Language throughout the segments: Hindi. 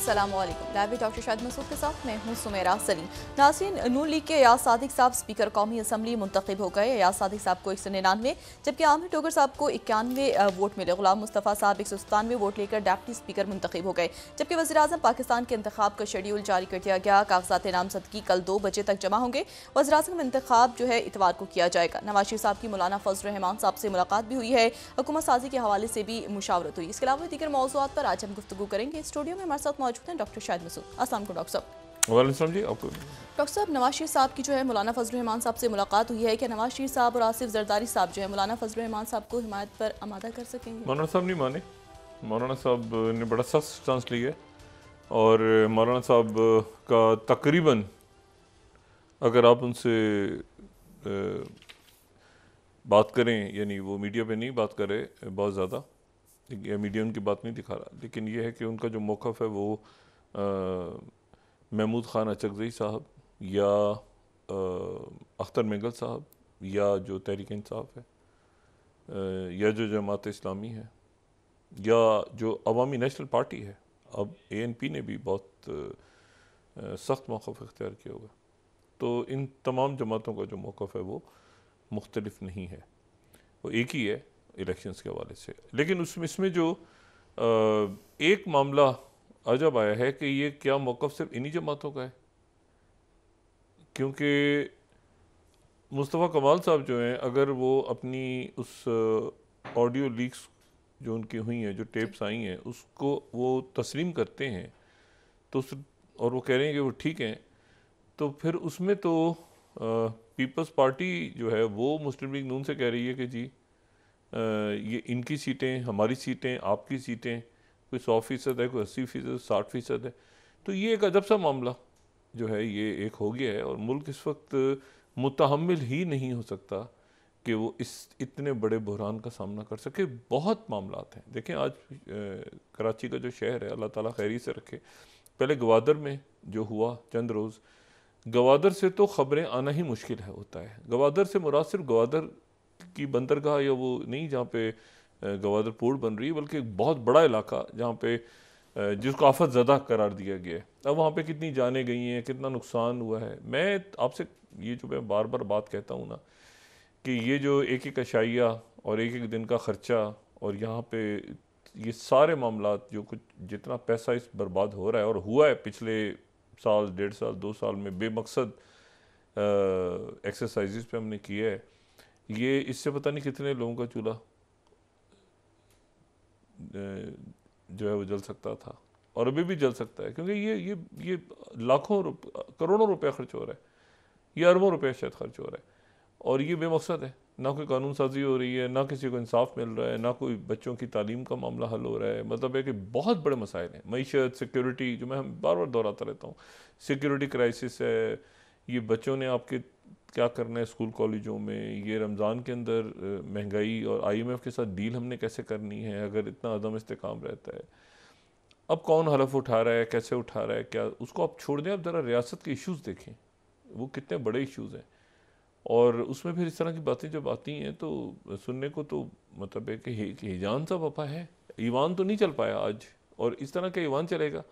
असलम डॉक्टर शाहिद मसूद के साथ मैं हूँ सुमेरा सलीम नासिन नून लीग के अयाज सदक साहब स्पीकर कौमी असम्बली मुंतखब हो गए अयाज सदक साहब को एक सौ निन्यानवे जबकि आमिर टोगर साहब को इक्यानवे वोट मिले गुलाम मुस्तफ़ा साहब एक सौ सतानवे वोट लेकर डेप्टी स्पीकर मुंतब हो गए जबकि वजी अजम पाकिस्तान के इंतब का शेड्यूल जारी कर दिया गया कागजात नामजदगी कल दो बजे तक जमा होंगे वजी अजम इंतब जो है इतवार को किया जाएगा नवाज शरीफ साहब की मौलाना फजल रहमान साहब से मुलाकात भी हुई है हुकूमत साजी के हवाले से भी मुशावरत हुई इसके अलावा दीगर मौजूद पर आज हम गुफ्तु करेंगे स्टूडियो में हमारे साथ मौजूद हैं डॉक्टर शाहिद मसूद असलम डॉक्टर साहब डॉक्टर साहब नवाज शरीफ साहब की जो है मौलाना फजल रहमान साहब से मुलाकात हुई है कि नवाज शरीफ साहब और आसिफ जरदारी साहब जो है मौलाना फजल रहमान साहब को हिमायत पर आमादा कर सकेंगे मौलाना साहब नहीं माने मौलाना साहब ने बड़ा सख्त स्टांस लिया और मौलाना साहब का तकरीबन अगर आप उनसे बात करें यानी वो मीडिया पर नहीं बात करें बहुत ज़्यादा मीडिया उनकी बात नहीं दिखा रहा लेकिन यह है कि उनका जो मौक़ है वो महमूद ख़ान अचकजई साहब या अख्तर मेगल साहब या जो तहरीक इंसाफ है या जो जमात इस्लामी है या जो अवामी नेशनल पार्टी है अब ए एन पी ने भी बहुत सख्त मौक़ इख्तियार किया होगा तो इन तमाम जमातों का जो मौक़ है वो मुख्तलफ नहीं है वो एक ही है इलेक्शंस के हवाले से लेकिन उसमें इसमें जो एक मामला अजब आया है कि ये क्या मौक़ सिर्फ इन्हीं जमातों का है क्योंकि मुस्तफ़ा कमाल साहब जो हैं अगर वो अपनी उस ऑडियो लीक्स जो उनकी हुई हैं जो टेप्स आई हैं उसको वो तस्लीम करते हैं तो और वो कह रहे हैं कि वो ठीक हैं तो फिर उसमें तो पीपल्स पार्टी जो है वो मुस्लिम लीग नून से कह रही है कि जी ये इनकी सीटें हमारी सीटें आपकी सीटें कोई सौ फ़ीसद है कोई अस्सी फ़ीसद साठ फ़ीसद है तो ये एक अजब सा मामला जो है ये एक हो गया है और मुल्क इस वक्त मुतहमल ही नहीं हो सकता कि वो इस इतने बड़े बहरान का सामना कर सके बहुत मामला हैं देखें आज कराची का जो शहर है अल्लाह ताला खैरी से रखे पहले गवादर में जो हुआ चंद रोज़ गवादर से तो ख़बरें आना ही मुश्किल है होता है गवादर से मुरासर सिर्फ गवादर की बंदरगाह या वो नहीं जहाँ पे गवादर पोर्ट बन रही है बल्कि एक बहुत बड़ा इलाका जहाँ पे जिसको आफत ज़दा करार दिया गया है अब वहाँ पे कितनी जाने गई हैं कितना नुकसान हुआ है मैं आपसे ये जो मैं बार बार बात कहता हूँ ना कि ये जो एक एक अशाइया और एक एक दिन का ख़र्चा और यहाँ पे ये सारे मामला जो कुछ जितना पैसा इस बर्बाद हो रहा है और हुआ है पिछले साल डेढ़ साल दो साल में बेमकसद एक्सरसाइज पर हमने किया है ये इससे पता नहीं कितने लोगों का चूल्हा जो है वो जल सकता था और अभी भी जल सकता है क्योंकि ये ये ये लाखों रुप, करोड़ों रुपया खर्च हो रहा है ये अरबों रुपया शायद खर्च हो रहा है और ये बेमकसद है ना कोई कानून साजी हो रही है ना किसी को इंसाफ मिल रहा है ना कोई बच्चों की तालीम का मामला हल हो रहा है मतलब है कि बहुत बड़े मसाइल हैं मीशत सिक्योरिटी जो मैं हम बार बार दोहराता रहता हूँ सिक्योरिटी क्राइसिस है ये बच्चों ने आपके क्या करना है स्कूल कॉलेजों में ये रमज़ान के अंदर महंगाई और आईएमएफ के साथ डील हमने कैसे करनी है अगर इतना अदम इस्तेकाम रहता है अब कौन हलफ उठा रहा है कैसे उठा रहा है क्या उसको आप छोड़ दें आप ज़रा रियासत के इश्यूज़ देखें वो कितने बड़े इश्यूज़ हैं और उसमें फिर इस तरह की बातें जब आती हैं तो सुनने को तो मतलब है कि हिजान सा पापा है ईवान तो नहीं चल पाया आज और इस तरह का ईवान चलेगा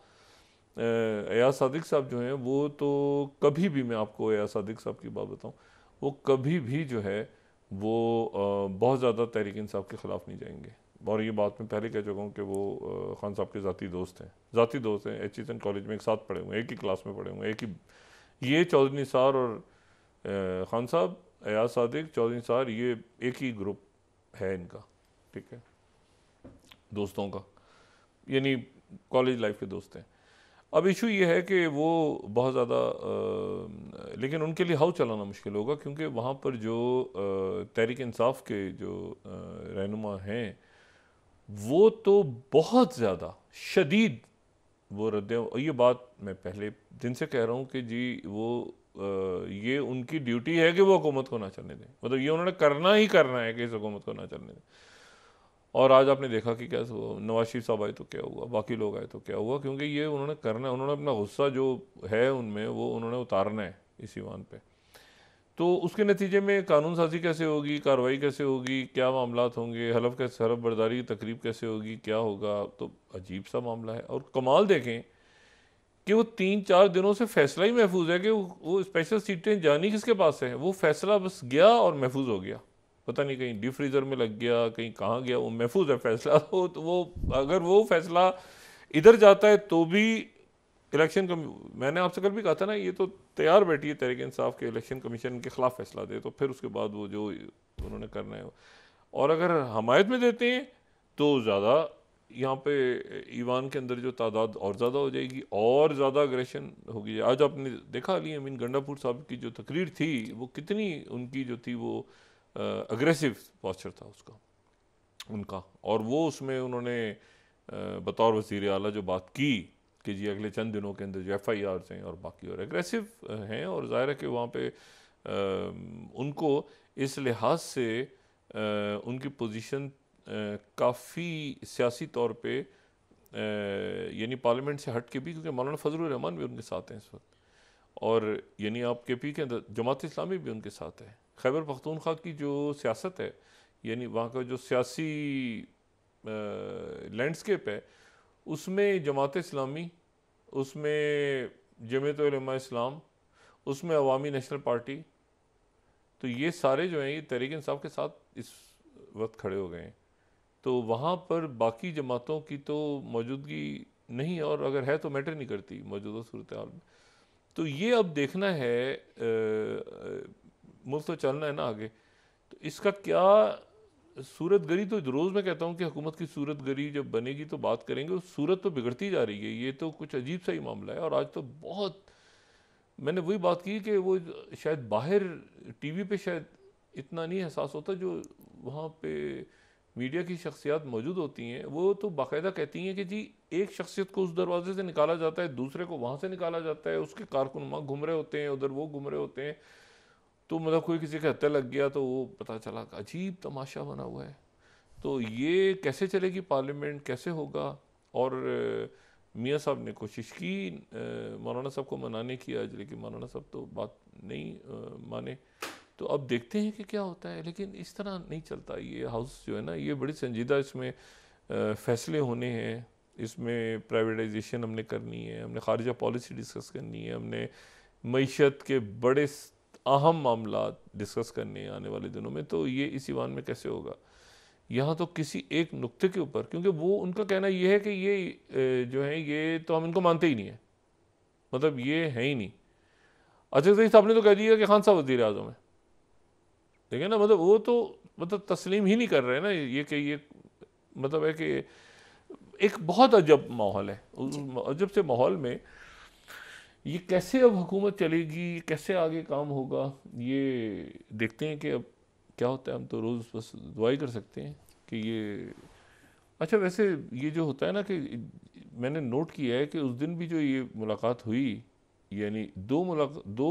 अया सदक साहब जो हैं वो तो कभी भी मैं आपको अया सदक साहब की बात बताऊँ वो कभी भी जो है वो बहुत ज़्यादा तहरीक इंसाफ के ख़िलाफ़ नहीं जाएंगे और ये बात मैं पहले कह चुका हूँ कि वो खान साहब के ज़ाती दोस्त हैं ज़ाती दोस्त हैं एच एन कॉलेज में एक साथ पढ़े हुए एक ही क्लास में पढ़े हुए एक ही ये चौधरी निसार और खान साहब अयाज सदक चौधरी निसार ये एक ही ग्रुप है इनका ठीक है दोस्तों का यानी कॉलेज लाइफ के दोस्त हैं अब इशू ये है कि वो बहुत ज़्यादा लेकिन उनके लिए हाउ चलाना मुश्किल होगा क्योंकि वहाँ पर जो तहरीक इंसाफ के जो रहनुमा हैं वो तो बहुत ज़्यादा शदीद वो रद्द ये बात मैं पहले दिन से कह रहा हूँ कि जी वो आ, ये उनकी ड्यूटी है कि वो हुकूमत को ना चलने दें मतलब ये उन्होंने करना ही करना है कि इस हुकूमत को ना चलने दें और आज आपने देखा कि क्या नवाज शरीफ साहब आए तो क्या हुआ बाकी लोग आए तो क्या हुआ क्योंकि ये उन्होंने करना है उन्होंने अपना गुस्सा जो है उनमें वो उन्होंने उतारना है इस ईवान पे तो उसके नतीजे में कानून साजी कैसे होगी कार्रवाई कैसे होगी क्या मामला होंगे हलफ कैसे हलफ बर्दारी तकरीब कैसे होगी क्या होगा तो अजीब सा मामला है और कमाल देखें कि वो तीन चार दिनों से फैसला ही महफूज है कि वो स्पेशल सीटें जानी किसके पास है वो फैसला बस गया और महफूज हो गया पता नहीं कहीं डी फ्रीज़र में लग गया कहीं कहाँ गया वो महफूज है फैसला तो, तो वो अगर वो फैसला इधर जाता है तो भी इलेक्शन कम मैंने आपसे कल भी कहा था ना ये तो तैयार बैठी है तहरीक इंसाफ के इलेक्शन कमीशन के ख़िलाफ़ फैसला दे तो फिर उसके बाद वो जो उन्होंने करना है और अगर हमायत में देते हैं तो ज़्यादा यहाँ पे ईवान के अंदर जो तादाद और ज़्यादा हो जाएगी और ज़्यादा अग्रेशन होगी आज आपने देखा अली अमीन गंडापुर साहब की जो तकरीर थी वो कितनी उनकी जो थी वो अग्रेसिव पॉस्चर था उसका उनका और वो उसमें उन्होंने बतौर वजीर अला जो बात की कि जी अगले चंद दिनों के अंदर जो एफ़ आई आर हैं और बाकी और एग्रेसिव हैं और ज़ाहिर है कि वहाँ पर उनको इस लिहाज से उनकी पोजिशन काफ़ी सियासी तौर पर यानी पार्लियामेंट से हट के भी क्योंकि मौलाना फजल रहमान भी उनके साथ हैं इस वक्त और यानी आप के पी के अंदर जमात इस्लामी भी उनके साथ है खैबर पख्तूनख्वा की जो सियासत है यानी वहाँ का जो सियासी लैंडस्केप है उसमें जमात इस्लामी उसमें जमयत इस्लाम उसमें अवामी नेशनल पार्टी तो ये सारे जो हैं ये तहरीक इंसाफ के साथ इस वक्त खड़े हो गए हैं तो वहाँ पर बाकी जमातों की तो मौजूदगी नहीं और अगर है तो मैटर नहीं करती मौजूदा सूरत हाल में तो ये अब देखना है मुल्क तो चलना है ना आगे तो इसका क्या सूरत गरी तो रोज़ मैं कहता हूँ कि हुकूमत की सूरत गरी जब बनेगी तो बात करेंगे सूरत तो बिगड़ती जा रही है ये तो कुछ अजीब सा ही मामला है और आज तो बहुत मैंने वही बात की कि वो शायद बाहर टीवी पे शायद इतना नहीं एहसास होता जो वहाँ पे मीडिया की शख्सियात मौजूद होती हैं वो तो बाकायदा कहती हैं कि जी एक शख्सियत को उस दरवाजे से निकाला जाता है दूसरे को वहाँ से निकाला जाता है उसके कारकुनमा घूम रहे होते हैं उधर वो घूम रहे होते हैं तो मतलब कोई किसी का हत्या लग गया तो वो पता चला अजीब तमाशा बना हुआ है तो ये कैसे चलेगी पार्लियामेंट कैसे होगा और मियाँ साहब ने कोशिश की मौलाना साहब को मनाने की आज लेकिन मौलाना साहब तो बात नहीं माने तो अब देखते हैं कि क्या होता है लेकिन इस तरह नहीं चलता ये हाउस जो है ना ये बड़ी संजीदा इसमें फैसले होने हैं इसमें प्राइवेटाइजेशन हमने करनी है हमने खारजा पॉलिसी डिस्कस करनी है हमने मीशत के बड़े अहम मामला डिस्कस करने हैं आने वाले दिनों में तो ये इस ईवान में कैसे होगा यहाँ तो किसी एक नुक्ते के ऊपर क्योंकि वो उनका कहना ये है कि ये जो है ये तो हम इनको मानते ही नहीं हैं मतलब ये है ही नहीं अच्छा तो साहब ने तो कह दिया कि खान साहब वजीर अजम है देखिए ना मतलब वो तो मतलब तस्लीम ही नहीं कर रहे ना ये कि ये मतलब है कि एक बहुत अजब माहौल है अजब से माहौल में ये कैसे अब हुकूमत चलेगी कैसे आगे काम होगा ये देखते हैं कि अब क्या होता है हम तो रोज़ बस दुआई कर सकते हैं कि ये अच्छा वैसे ये जो होता है ना कि मैंने नोट किया है कि उस दिन भी जो ये मुलाकात हुई यानी दो मुलाक दो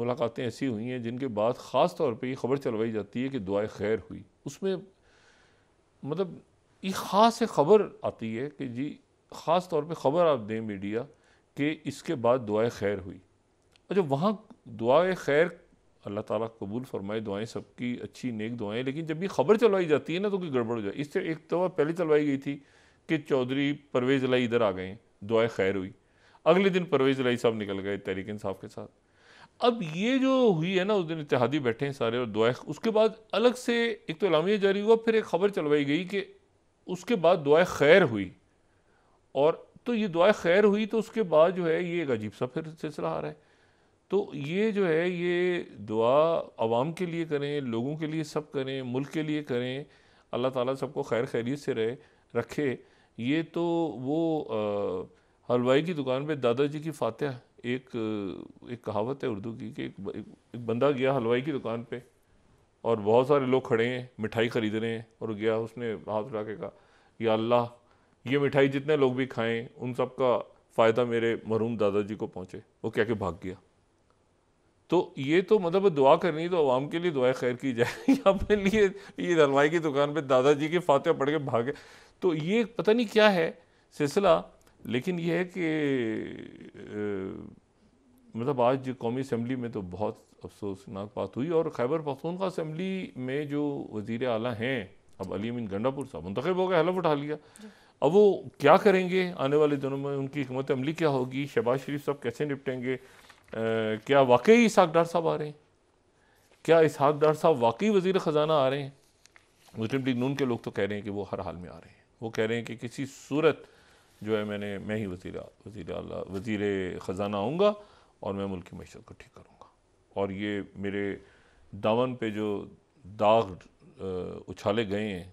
मुलाकातें ऐसी हुई हैं जिनके बाद ख़ास तौर पर ये खबर चलवाई जाती है कि दुआ खैर हुई उसमें मतलब ये ख़ास खबर आती है कि जी ख़ास तौर पर ख़बर आप दें मीडिया कि इसके बाद दुआ खैर हुई अच्छा वहाँ दुआ खैर अल्लाह ताला कबूल फरमाए दुआएं सबकी अच्छी नेक दुआएं लेकिन जब भी खबर चलवाई जाती है ना तो कोई गड़बड़ हो जाए इससे एक तो पहले चलवाई गई थी कि चौधरी परवेज़ लाई इधर आ गए दुआ खैर हुई अगले दिन परवेज लाई साहब निकल गए तहरीक इंसाफ के साथ अब ये जो हुई है ना उस दिन इतिहादी बैठे हैं सारे और दुआ उसके बाद अलग से एक तो इलामिया जारी हुआ फिर एक खबर चलवाई गई कि उसके बाद दुआ खैर हुई और तो ये दुआ खैर हुई तो उसके बाद जो है ये एक अजीब सा फिर सिलसिला आ रहा है तो ये जो है ये दुआ आवाम के लिए करें लोगों के लिए सब करें मुल्क के लिए करें अल्लाह ताला सबको खैर खैरियत से रहे रखे ये तो वो आ, हलवाई की दुकान पे दादाजी की फातह एक एक कहावत है उर्दू की कि एक, एक, एक बंदा गया हलवाई की दुकान पे और बहुत सारे लोग खड़े हैं मिठाई ख़रीद रहे हैं और गया उसने हाथ उठा के कहा कि अल्लाह ये मिठाई जितने लोग भी खाएं उन सब का फ़ायदा मेरे मरूम दादाजी को पहुँचे वो क्या के भाग गया तो ये तो मतलब दुआ करनी तो आवाम के लिए दुआ खैर की जाए अपने लिए ये हलवाई की दुकान पर दादाजी के फातह पढ़ के भागे तो ये पता नहीं क्या है सिलसिला लेकिन यह है कि मतलब आज कौमी असम्बली में तो बहुत अफसोसनाक बात हुई और खैबर पखतूनखा असम्बली में जो वज़ी अला हैं अब अली अमीन गंडापुर साहब मंतखब हो गया हलफ उठा लिया अब वो क्या करेंगे आने वाले दिनों में उनकी हमत अमली क्या होगी शहबाज शरीफ साहब कैसे निपटेंगे क्या वाकई इसहाक डार साहब आ रहे हैं क्या इसहाक डार साहब वाकई वजीर ख़जाना आ रहे हैं मुस्लिम लीग नून के लोग तो कह रहे हैं कि वो हर हाल में आ रहे हैं वो कह रहे हैं कि किसी सूरत जो है मैंने मैं ही वजीर वजीर वजीर ख़जाना आऊँगा और मैं मुल्क की मीशत को ठीक करूँगा और ये मेरे दामन पे जो दाग उछाले गए हैं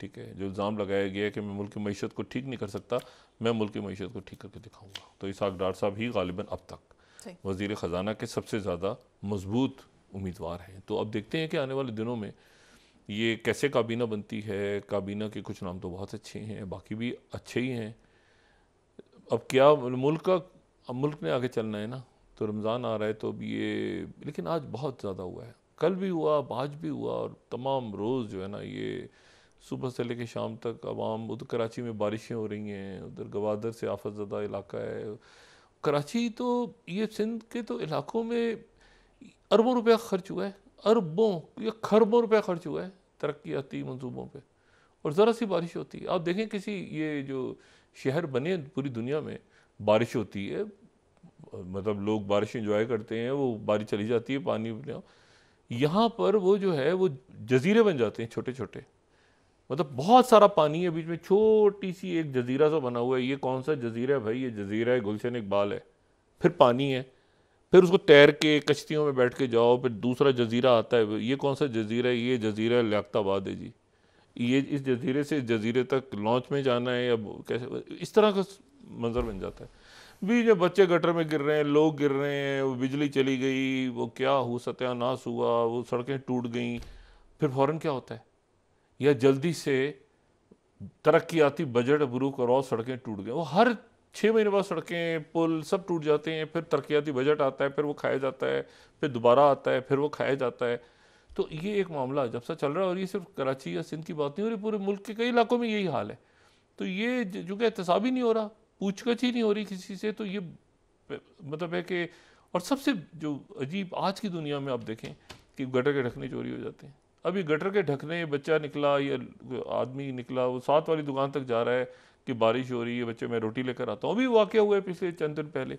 ठीक है जो इल्ज़ाम लगाया गया है कि मैं मुल्क मीशत को ठीक नहीं कर सकता मैं मुल्क की मीशत को ठीक करके दिखाऊँगा तो इसहाक डार साहब ही गालिबा अब तक वजीर ख़जाना के सबसे ज़्यादा मजबूत उम्मीदवार हैं तो अब देखते हैं कि आने वाले दिनों में ये कैसे काबीना बनती है काबीना के कुछ नाम तो बहुत अच्छे हैं बाकी भी अच्छे ही हैं अब क्या मुल्क का अब मुल्क ने आगे चलना है ना तो रमज़ान आ रहा है तो अब ये लेकिन आज बहुत ज़्यादा हुआ है कल भी हुआ अब आज भी हुआ और तमाम रोज़ जो है ना ये सुबह से लेकर शाम तक आवाम उधर कराची में बारिशें हो रही हैं उधर गवादर से आफत ज़दा इलाका है कराची तो ये सिंध के तो इलाकों में अरबों रुपया खर्च हुआ है अरबों या खरबों रुपया खर्च हुआ है तरक्याती मनसूबों पर और ज़रा सी बारिश होती है आप देखें किसी ये जो शहर बने पूरी दुनिया में बारिश होती है मतलब लोग बारिश इंजॉय करते हैं वो बारिश चली जाती है पानी यहाँ पर वो जो है वो जजीरे बन जाते हैं छोटे छोटे मतलब बहुत सारा पानी है बीच में छोटी सी एक जजीरा सा बना हुआ है ये कौन सा जजीरा है भाई ये जजीरा है गुलशन इकबाल है फिर पानी है फिर उसको तैर के कश्तियों में बैठ के जाओ फिर दूसरा जजीरा आता है ये कौन सा जजीरा है ये जजीरा लियाताबाद है जी ये इस जजीरे से इस जजीरे तक लॉन्च में जाना है या कैसे इस तरह का मंजर बन जाता है भी जब बच्चे गटर में गिर रहे हैं लोग गिर रहे हैं वो बिजली चली गई वो क्या हो सत्यानाश हुआ वो सड़कें टूट गई फिर फ़ौर क्या होता है या जल्दी से तरक्याती बजट अप्रूव करो सड़कें टूट गई वो हर छः महीने बाद सड़कें पुल सब टूट जाते हैं फिर तरक्याती बजट आता है फिर वो खाया जाता है फिर दोबारा आता है फिर वो खाया जाता है तो ये एक मामला जब सा चल रहा है और ये सिर्फ कराची या सिंध की बात नहीं हो रही पूरे मुल्क के कई इलाकों में यही हाल है तो ये जो कि एहतसाब ही नहीं हो रहा पूछगछ ही नहीं हो रही किसी से तो ये मतलब है कि और सबसे जो अजीब आज की दुनिया में आप देखें कि गटर के ढकने चोरी हो जाते हैं अभी गटर के ढकने बच्चा निकला या आदमी निकला वो साथ वाली दुकान तक जा रहा है कि बारिश हो रही है बच्चे मैं रोटी लेकर आता हूँ अभी वाक़ हुआ है पिछले चंद दिन पहले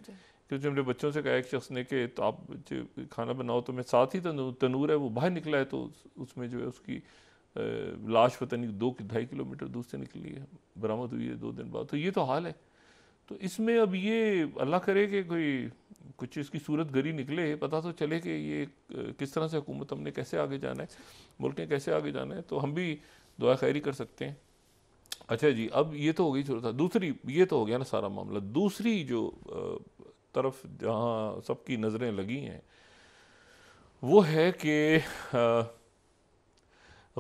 कि जो मेरे बच्चों से कहा एक शख्स ने कि तो आप खाना बनाओ तो मैं साथ ही तनूर है वो बाहर निकला है तो उसमें जो है उसकी लाश पता नहीं दो ढाई किलोमीटर दूर से निकली है बरामद हुई है दो दिन बाद तो ये तो हाल है तो इसमें अब ये अल्लाह करे कि कोई कुछ इसकी सूरत गरी निकले पता तो चले कि ये किस तरह से हुकूमत हमने कैसे आगे जाना है मुल्क ने कैसे आगे जाना है तो हम भी दुआ खैरी कर सकते हैं अच्छा जी अब ये तो हो गई सूरत दूसरी ये तो हो गया ना सारा मामला दूसरी जो तरफ जहाँ सबकी नज़रें लगी हैं वो है कि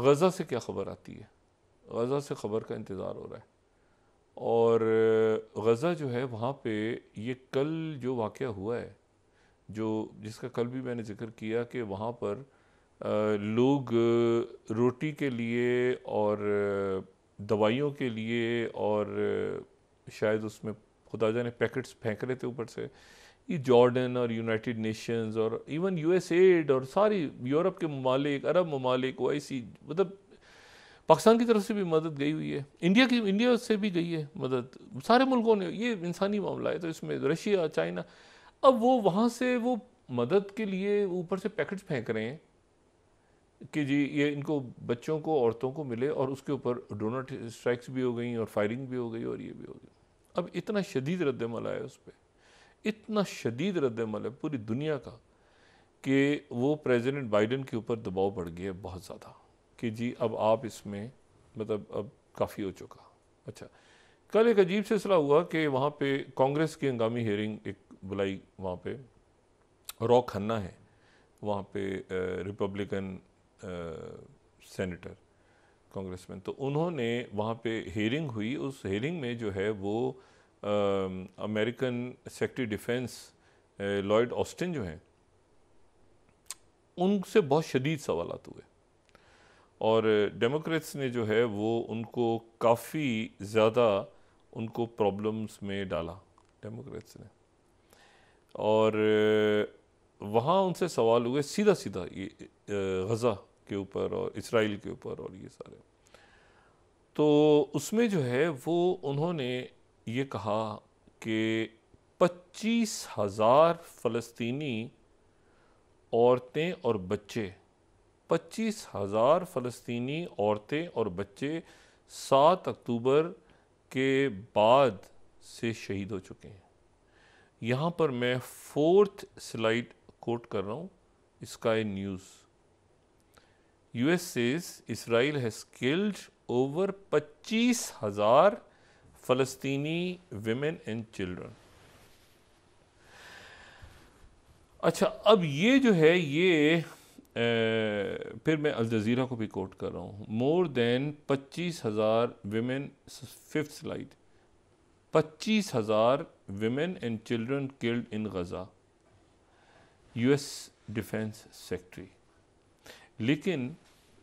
गज़ा से क्या ख़बर आती है गज़ा से ख़बर का इंतज़ार हो रहा है और गज़ा जो है वहाँ पे ये कल जो वाक़ हुआ है जो जिसका कल भी मैंने ज़िक्र किया कि वहाँ पर लोग रोटी के लिए और दवाइयों के लिए और शायद उसमें खुदाजा ने पैकेट्स फेंक रहे थे ऊपर से ये जॉर्डन और यूनाइटेड नेशंस और इवन एस एड और सारी यूरोप के ममालिक अरब ममालिक ऐसी मतलब पाकिस्तान की तरफ से भी मदद गई हुई है इंडिया की इंडिया से भी गई है मदद सारे मुल्कों ने ये इंसानी मामला है तो इसमें रशिया चाइना अब वो वहाँ से वो मदद के लिए ऊपर से पैकेट्स फेंक रहे हैं कि जी ये इनको बच्चों को औरतों को मिले और उसके ऊपर डोनट स्ट्राइक्स भी हो गई और फायरिंग भी हो गई और ये भी हो गई अब इतना शदीद रद्दमल आया उस पर इतना शदीद रद्दमल है पूरी दुनिया का कि वो प्रेसिडेंट बाइडन के ऊपर दबाव बढ़ गया है बहुत ज़्यादा कि जी अब आप इसमें मतलब अब काफ़ी हो चुका अच्छा कल एक अजीब सिलसिला हुआ कि वहाँ पे कांग्रेस की हंगामी हेयरिंग एक बुलाई वहाँ पे रॉ खन्ना है वहाँ पे रिपब्लिकन सेनेटर कांग्रेसमैन तो उन्होंने वहाँ पे हेयरिंग हुई उस हेयरिंग में जो है वो आ, American secretary defence Lloyd Austin जो हैं उनसे बहुत शदीद सवाल हुए और डेमोक्रेट्स ने जो है वो उनको काफ़ी ज़्यादा उनको प्रॉब्लम्स में डाला डेमोक्रेट्स ने और वहाँ उनसे सवाल हुए सीधा सीधा ये गज़ा के ऊपर और इसराइल के ऊपर और ये सारे तो उसमें जो है वो उन्होंने ये कहा कि पच्चीस हज़ार फ़लस्तीनी औरतें और बच्चे पच्चीस हज़ार फ़लस्तीनी औरतें और बच्चे सात अक्टूबर के बाद से शहीद हो चुके हैं यहाँ पर मैं फोर्थ स्लाइड कोट कर रहा हूँ Sky News says Israel has killed over पच्चीस हजार फलस्तीनी वेमेन एंड चिल्ड्रन अच्छा अब ये जो है ये ए, फिर मैं अलजीरा को भी कोट कर रहा हूँ मोर देन पच्चीस हज़ार वेमेन फिफ्थ स्लाइड पच्चीस हज़ार women and children killed in Gaza US defence secretary लेकिन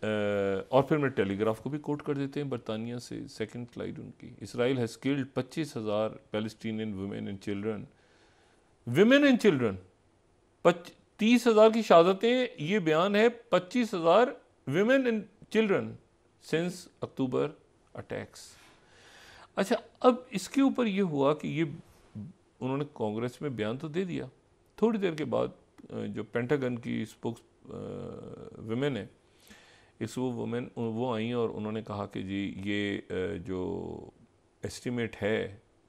और फिर मैं टेलीग्राफ को भी कोट कर देते हैं बरतानिया से सेकंड स्लाइड उनकी इसराइल हैज़ किल्ड पच्चीस हज़ार Palestinian women and children women and children तीस हज़ार की शहादतें ये बयान है पच्चीस हज़ार women and children since October attacks अच्छा अब इसके ऊपर ये हुआ कि ये उन्होंने कांग्रेस में बयान तो दे दिया थोड़ी देर के बाद जो पेंटागन की स्पोक्स वुमेन है इस वो वुमेन वो आई और उन्होंने कहा कि जी ये जो एस्टिमेट है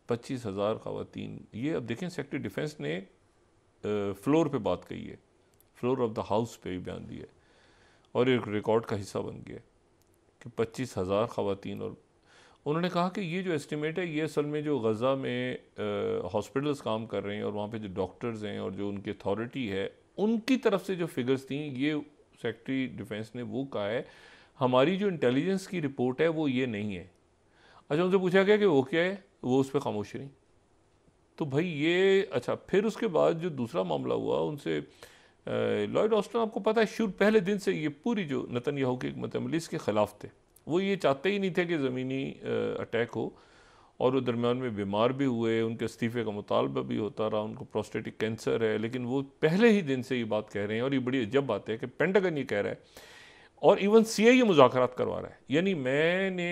पच्चीस हज़ार खातन ये अब देखें सेक्टर डिफेंस ने फ्लोर पे बात कही है फ्लोर ऑफ द हाउस पे भी बयान दिया और एक रिकॉर्ड का हिस्सा बन गया कि पच्चीस हज़ार खातन और उन्होंने कहा कि ये जो एस्टिमेट है ये असल में जो गज़ा में हॉस्पिटल्स काम कर रहे हैं और वहाँ पे जो डॉक्टर्स हैं और जो उनकी अथॉरिटी है उनकी तरफ से जो फिगर्स थी ये सेक्रेटरी डिफेंस ने वो कहा है हमारी जो इंटेलिजेंस की रिपोर्ट है वो ये नहीं है अच्छा उनसे पूछा गया कि वो क्या है वो उस पर खामोश नहीं तो भाई ये अच्छा फिर उसके बाद जो दूसरा मामला हुआ उनसे लॉयड ऑस्टन आपको पता है शुरू पहले दिन से ये पूरी जो नतन याहू की हमत मतलब, अमली इसके ख़िलाफ़ थे वो ये चाहते ही नहीं थे कि ज़मीनी अटैक हो और वो दरमियान में बीमार भी हुए उनके इस्तीफ़े का मुतालबा भी होता रहा उनको प्रोस्टेटिक कैंसर है लेकिन वो पहले ही दिन से ये बात कह रहे हैं और ये बड़ी अजब बात है कि पेंटागन ये कह रहा है और इवन सी आई ये मुजात करवा रहा है यानी मैंने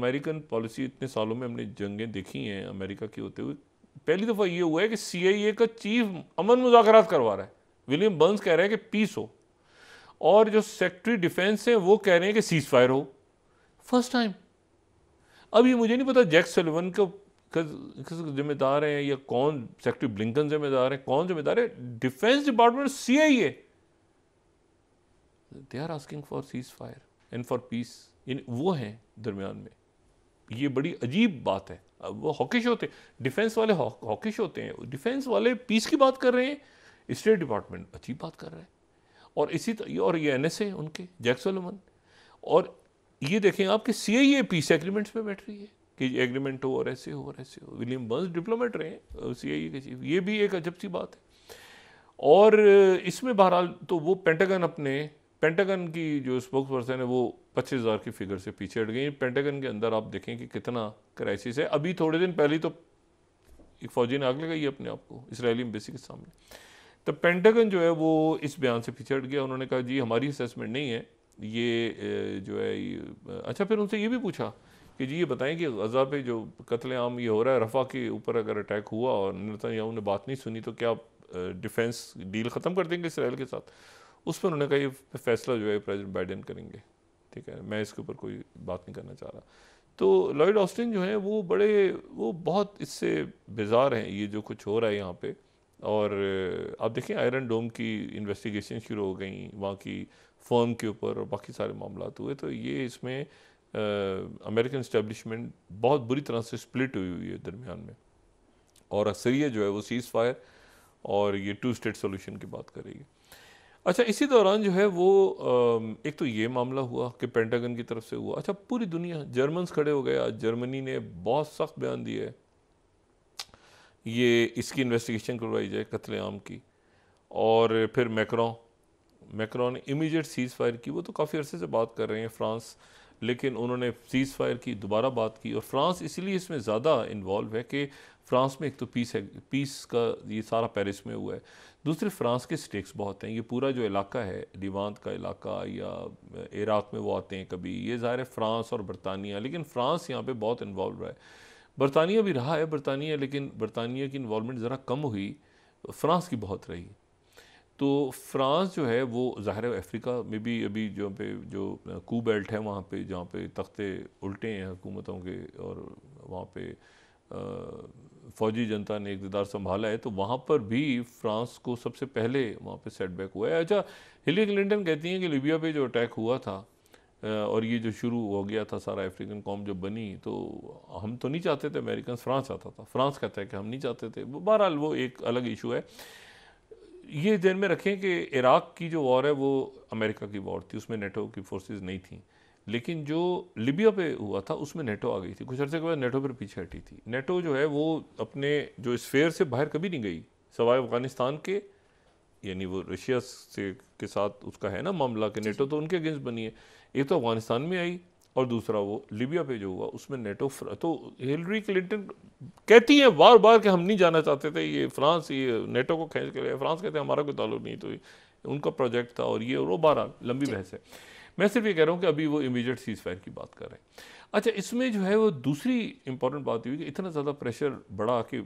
अमेरिकन पॉलिसी इतने सालों में हमने जंगें देखी हैं अमेरिका की होते हुए पहली दफ़ा ये हुआ है कि सी आई ए का चीफ अमन मुजाकर करवा रहा है विलियम बर्न्स कह रहे हैं कि पीस हो और जो सेक्रेटरी डिफेंस है वो कह रहे हैं कि सीज़ फायर हो फर्स्ट टाइम अभी मुझे नहीं पता जैक को का जिम्मेदार हैं या कौन सेक्रेटरी ब्लिंकन जिम्मेदार हैं कौन जिम्मेदार है defence department C I A they are asking for ceasefire and for peace in वो हैं दरमियान में ये बड़ी अजीब बात है अब वो हॉकिश होते डिफेंस वाले हॉकिश होते हैं डिफेंस वाले पीस की बात कर रहे हैं स्टेट डिपार्टमेंट अजीब बात कर रहे हैं और इसी तरह और ये एन एस ए उनके जैक सोलोमन और ये देखें आप कि सी आई ए पीस एग्रीमेंट्स पे बैठ रही है कि एग्रीमेंट हो और ऐसे हो और ऐसे हो विलियम बंस डिप्लोमेट रहे हैं सी आई ए के चीफ ये भी एक अजब सी बात है और इसमें बहरहाल तो वो पेंटागन अपने पेंटागन की जो स्पोक्स पर्सन है वो पच्चीस हज़ार की फिगर से पीछे हट गई पेंटागन के अंदर आप देखें कि कितना क्राइसिस है अभी थोड़े दिन पहले तो एक फ़ौजी ने आग लगाई अपने आप को इसराइली एम्बेसी के सामने तो पेंटागन जो है वो इस बयान से पीछे हट गया उन्होंने कहा जी हमारी असेसमेंट नहीं है ये जो है अच्छा फिर उनसे ये भी पूछा कि जी ये बताएं कि गज़ा पे जो कत्ल आम ये हो रहा है रफ़ा के ऊपर अगर अटैक हुआ और नतनयाहू ने बात नहीं सुनी तो क्या डिफेंस डील ख़त्म कर देंगे इसराइल के साथ उस पर उन्होंने कहा ये फैसला जो है प्रेजिडेंट बाइडन करेंगे ठीक है मैं इसके ऊपर कोई बात नहीं करना चाह रहा तो लॉयड ऑस्टिन जो हैं वो बड़े वो बहुत इससे बेजार हैं ये जो कुछ हो रहा है यहाँ पे और आप देखें आयरन डोम की इन्वेस्टिगेशन शुरू हो गई वहाँ की फर्म के ऊपर और बाकी सारे मामला हुए तो ये इसमें अमेरिकन इस्टेबलिशमेंट बहुत बुरी तरह से स्प्लिट हुई हुई है दरमियान में और असरिया जो है वो सीज़ फायर और ये टू स्टेट सोल्यूशन की बात करेगी अच्छा इसी दौरान जो है वो एक तो ये मामला हुआ कि पेंटागन की तरफ से हुआ अच्छा पूरी दुनिया जर्मन्स खड़े हो गए आज जर्मनी ने बहुत सख्त बयान दिया है ये इसकी इन्वेस्टिगेशन करवाई जाए कत्लेआम की और फिर मैक्रॉ मैक्रॉन ने इमीजिएट सीज़ फायर की वो तो काफ़ी अरसे से बात कर रहे हैं फ्रांस लेकिन उन्होंने सीज़ फायर की दोबारा बात की और फ्रांस इसलिए इसमें ज़्यादा इन्वॉल्व है कि फ्रांस में एक तो पीस है पीस का ये सारा पेरिस में हुआ है दूसरे फ्रांस के स्टेक्स बहुत हैं ये पूरा जो इलाका है डिवांत का इलाका या इराक में वो आते हैं कभी ये ज़ाहिर है फ्रांस और बरतानिया लेकिन फ्रांस यहाँ पर बहुत इन्वॉल्व है बरतानिया भी रहा है बरतानिया लेकिन बरतानिया की इन्वॉलमेंट ज़रा कम हुई फ्रांस की बहुत रही तो फ्रांस जो है वो ज़ाहिर अफ्रीका में भी अभी जो पे जो कू बेल्ट है वहाँ पे जहाँ पे तख्ते उल्टे हैं हुकूमतों के और वहाँ पे फ़ौजी जनता ने इकतदार संभाला है तो वहाँ पर भी फ्रांस को सबसे पहले वहाँ पे सेटबैक हुआ है अच्छा हिली क्लिंटन कहती हैं कि लीबिया पे जो अटैक हुआ था और ये जो शुरू हो गया था सारा अफ्रीकन कॉम जब बनी तो हम तो नहीं चाहते थे अमेरिकन फ्रांस चाहता था फ्रांस कहता है कि हम नहीं चाहते थे बहरहाल वो एक अलग इशू है ये जहन में रखें कि इराक़ की जो वॉर है वो अमेरिका की वॉर थी उसमें नेटो की फोर्सेस नहीं थी लेकिन जो लिबिया पे हुआ था उसमें नेटो आ गई थी कुछ अर्से के बाद नेटो पर पीछे हटी थी नेटो जो है वो अपने जो स्फेयर से बाहर कभी नहीं गई सवाए अफगानिस्तान के यानी वो रशिया से के साथ उसका है ना मामला कि नेटो तो उनके अगेंस्ट बनी है एक तो अफगानिस्तान में आई और दूसरा वो लीबिया पे जो हुआ उसमें नेटो तो हिलरी क्लिंटन कहती है बार बार कि हम नहीं जाना चाहते थे ये फ्रांस ये नेटो को खींच के लिए फ्रांस कहते हैं हमारा कोई ताल्लुक नहीं तो उनका प्रोजेक्ट था और ये और वो बारह लंबी बहस है मैं सिर्फ ये कह रहा हूँ कि अभी वो इमीजिएट सीज फायर की बात कर रहे हैं अच्छा इसमें जो है वो दूसरी इंपॉर्टेंट बात हुई कि इतना ज़्यादा प्रेशर बढ़ा कि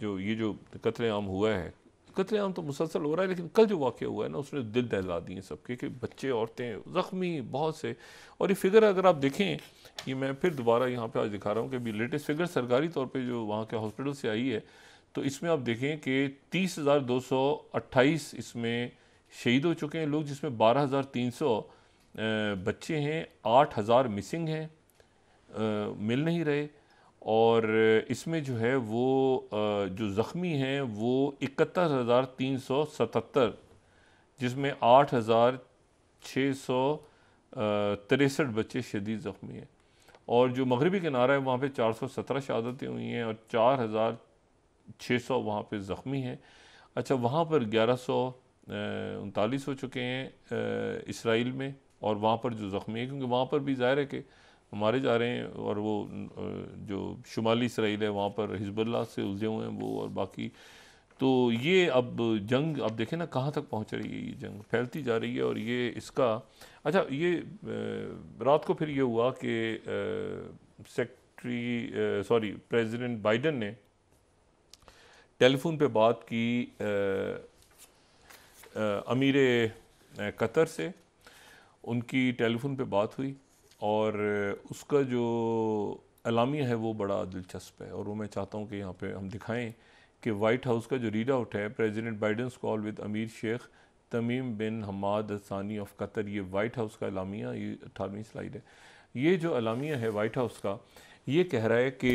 जो ये जो कत्लेआम हुआ है कतलेआम तो मुसलसल हो रहा है लेकिन कल जो वाक़ हुआ है ना उसने दिल दहला दिए सबके कि बच्चे औरतें ज़ख्मी बहुत से और ये फिगर अगर आप देखें कि मैं फिर दोबारा यहाँ पे आज दिखा रहा हूँ कि अभी लेटेस्ट फिगर सरकारी तौर पे जो वहाँ के हॉस्पिटल से आई है तो इसमें आप देखें कि तीस हज़ार दो सौ अट्ठाईस इसमें शहीद हो चुके हैं लोग जिसमें बारह हज़ार तीन सौ बच्चे हैं आठ हज़ार मिसिंग हैं मिल नहीं रहे और इसमें जो है वो जो ज़ख्मी हैं वो इकहत्तर हज़ार तीन सौ सतहत्तर जिसमें आठ हज़ार छः सौ तिरसठ बच्चे शदीद ज़ख्मी हैं और जो मगरबी किनारा है वहाँ पे चार सौ सत्रह शहादतें हुई हैं और चार हज़ार छः सौ वहाँ पर ज़ख्मी हैं अच्छा वहाँ पर ग्यारह सौ उनतालीस हो चुके हैं इसराइल में और वहाँ पर जो ज़ख्मी है क्योंकि वहाँ पर भी ज़ाहिर है कि मारे जा रहे हैं और वो जो शुमाली इसराइल है वहाँ पर हिजबुल्ला से उलझे हुए हैं वो और बाकी तो ये अब जंग अब देखें ना कहाँ तक पहुँच रही है ये जंग फैलती जा रही है और ये इसका अच्छा ये रात को फिर ये हुआ कि सेक्रेटरी सॉरी प्रेसिडेंट बाइडन ने टेलीफोन पे बात की अमीर कतर से उनकी टेलीफोन पे बात हुई और उसका जो अलामिया है वो बड़ा दिलचस्प है और वो मैं चाहता हूँ कि यहाँ पे हम दिखाएं कि वाइट हाउस का जो रीड आउट है president Biden call with emir Sheikh Tamim bin Hamad Thani of Qatar ये वाइट हाउस का अलामिया ये अठारहवीं स्लाइड है ये जो अलामिया है वाइट हाउस का ये कह रहा है कि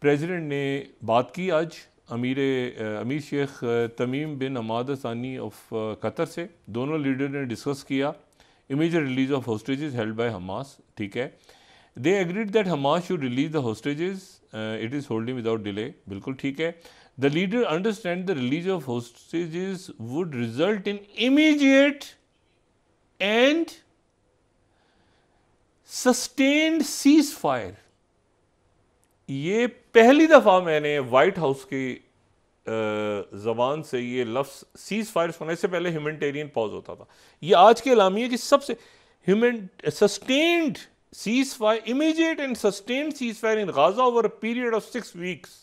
प्रेसिडेंट ने बात की आज अमीर अमीर Sheikh Tamim bin Hamad Thani of Qatar से दोनों लीडर ने डिस्कस किया immediate release of hostages held by Hamas. ठीक है they agreed that Hamas should release the hostages uh, it is holding without delay. बिल्कुल ठीक है the leader understand the release of hostages would result in immediate and sustained ceasefire. ये पहली दफ़ा मैंने वाइट हाउस की ज़बान से ये लफ्स सीज़ फायर होने से पहले ह्यूमटेरियन पॉज होता था ये आज के अलामी की सबसे human sustained ceasefire immediate and sustained ceasefire in Gaza over a period of six weeks